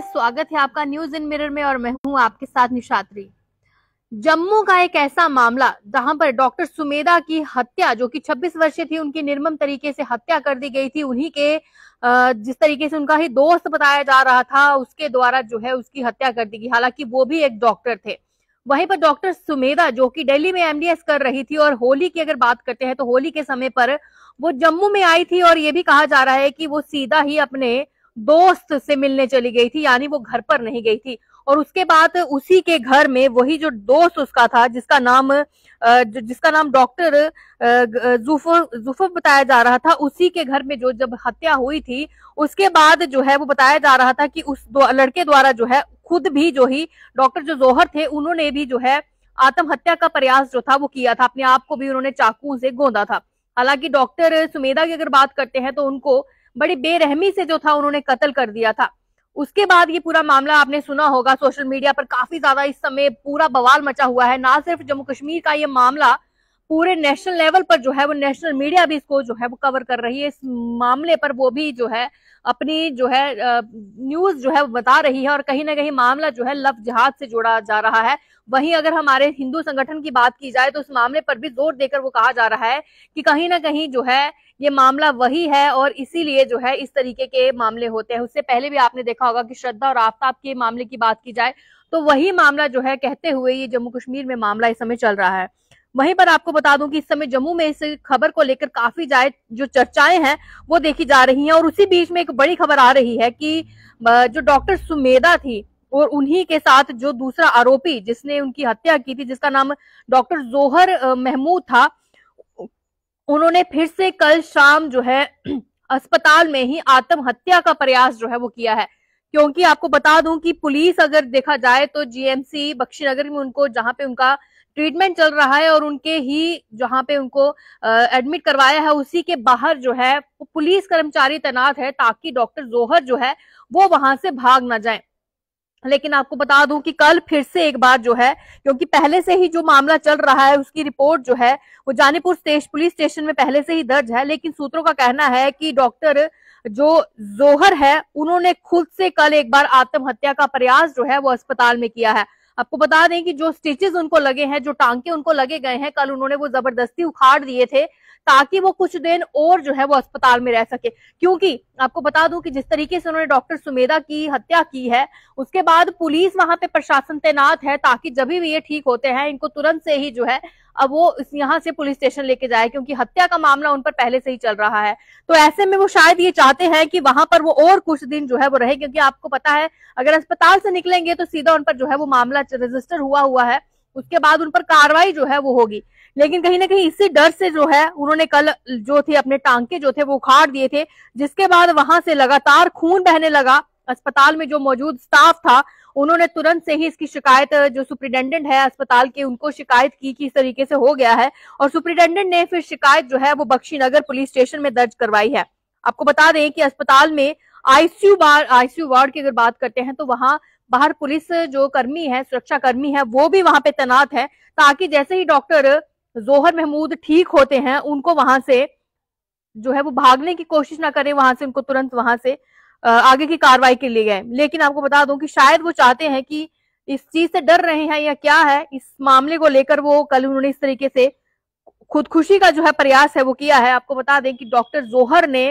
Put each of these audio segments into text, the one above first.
से स्वागत है आपका न्यूज इन मिरर में और मैं हूं आपके साथ निशात्री जम्मू का एक ऐसा मामला जहां पर डॉक्टर सुमेदा की हत्या जो कि 26 वर्षीय थी उनकी निर्मम तरीके से हत्या कर दी गई थी उन्हीं के जिस तरीके से उनका ही दोस्त बताया जा रहा था उसके द्वारा जो है उसकी हत्या कर दी गई हालांकि वो भी एक डॉक्टर थे वहीं पर डॉक्टर सुमेधा जो कि दिल्ली में एमडीएस कर रही थी और होली की अगर बात करते हैं तो होली के समय पर वो जम्मू में आई थी और ये भी कहा जा रहा है कि वो सीधा ही अपने दोस्त से मिलने चली गई थी यानी वो घर पर नहीं गई थी और उसके बाद उसी के घर में वही जो दोस्त उसका था जिसका नाम जिसका नाम डॉक्टर जूफर जूफर बताया जा रहा था उसी के घर में जो जब हत्या हुई थी उसके बाद जो है वो बताया जा रहा था कि उस दो, लड़के द्वारा जो है खुद भी जो ही डॉक्टर जो जोहर थे उन्होंने भी जो है आत्महत्या का प्रयास जो था वो किया था अपने आप को भी उन्होंने चाकू से गोंदा था हालांकि डॉक्टर सुमेधा की अगर बात करते हैं तो उनको बड़ी बेरहमी से जो था उन्होंने कत्ल कर दिया था उसके बाद ये पूरा मामला आपने सुना होगा सोशल मीडिया पर काफी ज्यादा इस समय पूरा बवाल मचा हुआ है ना सिर्फ जम्मू कश्मीर का ये मामला पूरे नेशनल लेवल पर जो है वो नेशनल मीडिया भी इसको जो है वो कवर कर रही है इस मामले पर वो भी जो है अपनी जो है न्यूज जो है बता रही है और कहीं ना कहीं मामला जो है लव जहाज से जोड़ा जा रहा है वहीं अगर हमारे हिंदू संगठन की बात की जाए तो इस मामले पर भी जोर देकर वो कहा जा रहा है कि कहीं ना कहीं जो है ये मामला वही है और इसीलिए जो है इस तरीके के मामले होते हैं उससे पहले भी आपने देखा होगा कि श्रद्धा और आफ्ताब के मामले की बात की जाए तो वही मामला जो है कहते हुए ये जम्मू कश्मीर में मामला इस समय चल रहा है वहीं पर आपको बता दूं कि इस समय जम्मू में इस खबर को लेकर काफी जाए जो चर्चाएं हैं वो देखी जा रही हैं और उसी बीच में एक बड़ी खबर आ रही है कि जो डॉक्टर सुमेदा थी और उन्हीं के साथ जो दूसरा आरोपी जिसने उनकी हत्या की थी जिसका नाम डॉक्टर जोहर महमूद था उन्होंने फिर से कल शाम जो है अस्पताल में ही आत्महत्या का प्रयास जो है वो किया है क्योंकि आपको बता दूं कि पुलिस अगर देखा जाए तो जीएमसी बख्शीनगर में उनको जहां पे उनका ट्रीटमेंट चल रहा है और उनके ही जहां पे उनको एडमिट करवाया है उसी के बाहर जो है वो पुलिस कर्मचारी तैनात है ताकि डॉक्टर जोहर जो है वो वहां से भाग ना जाए लेकिन आपको बता दूं कि कल फिर से एक बार जो है क्योंकि पहले से ही जो मामला चल रहा है उसकी रिपोर्ट जो है वो जानीपुर स्टेश पुलिस स्टेशन में पहले से ही दर्ज है लेकिन सूत्रों का कहना है कि डॉक्टर जो जोहर है उन्होंने खुद से कल एक बार आत्महत्या का प्रयास जो है वो अस्पताल में किया है आपको बता दें कि जो स्टिचेस उनको लगे हैं जो टांके उनको लगे गए हैं कल उन्होंने वो जबरदस्ती उखाड़ दिए थे ताकि वो कुछ दिन और जो है वो अस्पताल में रह सके क्योंकि आपको बता दूं कि जिस तरीके से उन्होंने डॉक्टर सुमेधा की हत्या की है उसके बाद पुलिस वहां पे प्रशासन तैनात है ताकि जब भी ये ठीक होते हैं इनको तुरंत से ही जो है अब वो इस से पुलिस स्टेशन लेके जाए क्योंकि हत्या का मामला उन पर पहले से ही चल रहा है तो ऐसे में वो शायद ये चाहते हैं कि वहां पर वो और कुछ दिन जो है वो रहे क्योंकि आपको पता है अगर अस्पताल से निकलेंगे तो सीधा उन पर जो है वो मामला रजिस्टर हुआ हुआ है उसके बाद उन पर कार्रवाई जो है वो होगी लेकिन कहीं ना कहीं इसी डर से जो है उन्होंने कल जो थे अपने टांके जो थे वो उखाड़ दिए थे जिसके बाद वहां से लगातार खून बहने लगा अस्पताल में जो मौजूद स्टाफ था उन्होंने तुरंत से ही इसकी शिकायत जो सुप्रिंटेंडेंट है अस्पताल के उनको शिकायत की कि इस तरीके से हो गया है और सुप्रिंटेंडेंट ने फिर शिकायत जो है वो बख्शीनगर पुलिस स्टेशन में दर्ज करवाई है आपको बता दें कि अस्पताल में आईसीयू बार आईसीयू वार्ड की अगर बात करते हैं तो वहां बाहर पुलिस जो कर्मी है सुरक्षा कर्मी है वो भी वहां पे तैनात है ताकि जैसे ही डॉक्टर जोहर महमूद ठीक होते हैं उनको वहां से जो है वो भागने की कोशिश ना करें वहां से उनको तुरंत वहां से आगे की कार्रवाई के लिए गए लेकिन आपको बता दूं कि शायद वो चाहते हैं कि इस चीज से डर रहे हैं या क्या है इस मामले को लेकर वो कल उन्होंने इस तरीके से खुदकुशी का जो है प्रयास है वो किया है आपको बता दें कि डॉक्टर जोहर ने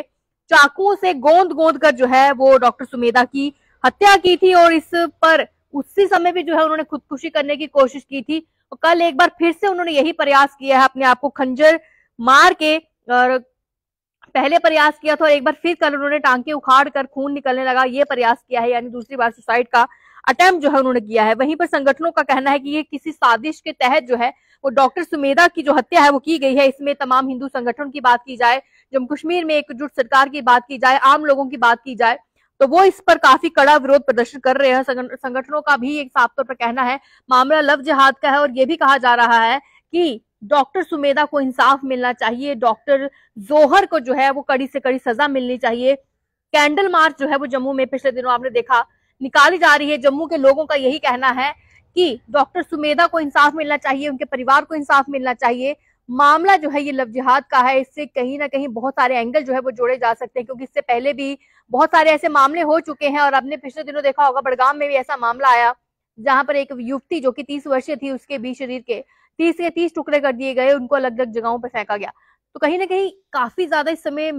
चाकू से गोंद गोंद कर जो है वो डॉक्टर सुमेदा की हत्या की थी और इस पर उसी समय भी जो है उन्होंने खुदकुशी करने की कोशिश की थी और कल एक बार फिर से उन्होंने यही प्रयास किया है अपने आप को खंजर मार के और पहले प्रयास किया था और एक बार फिर कल उन्होंने टांके उखाड़ कर खून निकलने लगा ये प्रयास किया है यानी दूसरी बार सुसाइड का अटेम्प्ट जो है उन्होंने किया है वहीं पर संगठनों का कहना है कि ये किसी साजिश के तहत जो है वो डॉक्टर सुमेधा की जो हत्या है वो की गई है इसमें तमाम हिंदू संगठन की बात की जाए जम्मू कश्मीर में एकजुट सरकार की बात की जाए आम लोगों की बात की जाए तो वो इस पर काफी कड़ा विरोध प्रदर्शन कर रहे हैं संगठनों का भी एक साफ तौर पर कहना है मामला लव जिहाद का है और ये भी कहा जा रहा है कि डॉक्टर सुमेदा को इंसाफ मिलना चाहिए डॉक्टर जोहर को जो है वो कड़ी से कड़ी सजा मिलनी चाहिए कैंडल मार्च जो है वो जम्मू में पिछले दिनों आपने देखा निकाली जा रही है जम्मू के लोगों का यही कहना है कि डॉक्टर सुमेधा को इंसाफ मिलना चाहिए उनके परिवार को इंसाफ मिलना चाहिए मामला जो है ये लव जिहाद का है इससे कहीं ना कहीं बहुत सारे एंगल जो है वो जोड़े जा सकते हैं क्योंकि इससे पहले भी बहुत सारे ऐसे मामले हो चुके हैं और आपने पिछले दिनों देखा होगा बड़गाम में भी ऐसा मामला आया जहां पर एक युवती जो कि तीस वर्षीय थी उसके भी शरीर के तीस के तीस टुकड़े कर दिए गए उनको अलग अलग जगहों पर फेंका गया तो कहीं ना कहीं काफी ज्यादा इस समय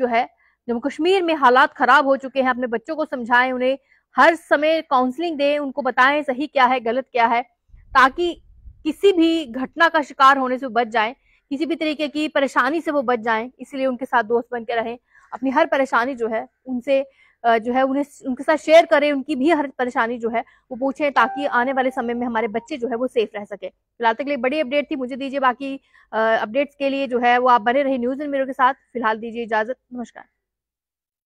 जो है जम्मू कश्मीर में हालात खराब हो चुके हैं अपने बच्चों को समझाएं उन्हें हर समय काउंसलिंग दें उनको बताएं सही क्या है गलत क्या है ताकि किसी भी घटना का शिकार होने से बच जाएं किसी भी तरीके की परेशानी से वो बच जाएं इसलिए उनके साथ दोस्त बन के रहें अपनी हर परेशानी जो है उनसे जो है उन्हें उनके साथ शेयर करें उनकी भी हर परेशानी जो है वो पूछें ताकि आने वाले समय में हमारे बच्चे जो है वो सेफ रह सके फिलहाल तक लिए बड़ी अपडेट थी मुझे दीजिए बाकी अपडेट्स के लिए जो है वो आप बने रहे न्यूज इन मेरे के साथ फिलहाल दीजिए इजाजत नमस्कार